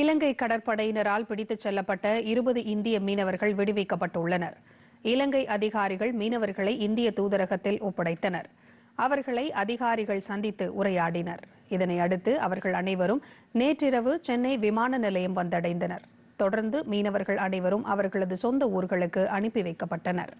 இலங்கை கடற்படையினரால் பிடித்துச் செல்லப்பட்ட இருபது இந்திய மீனவர்கள் விடுவிக்கப்பட்டுள்ளனர் இலங்கை அதிகாரிகள் மீனவர்களை இந்திய தூதரகத்தில் ஒப்படைத்தனர் அவர்களை அதிகாரிகள் சந்தித்து உரையாடினர் இதனை அடுத்து அவர்கள் அனைவரும் நேற்றிரவு சென்னை விமான நிலையம் வந்தடைந்தனர் தொடர்ந்து மீனவர்கள் அனைவரும் அவர்களது சொந்த ஊர்களுக்கு அனுப்பி வைக்கப்பட்டனர்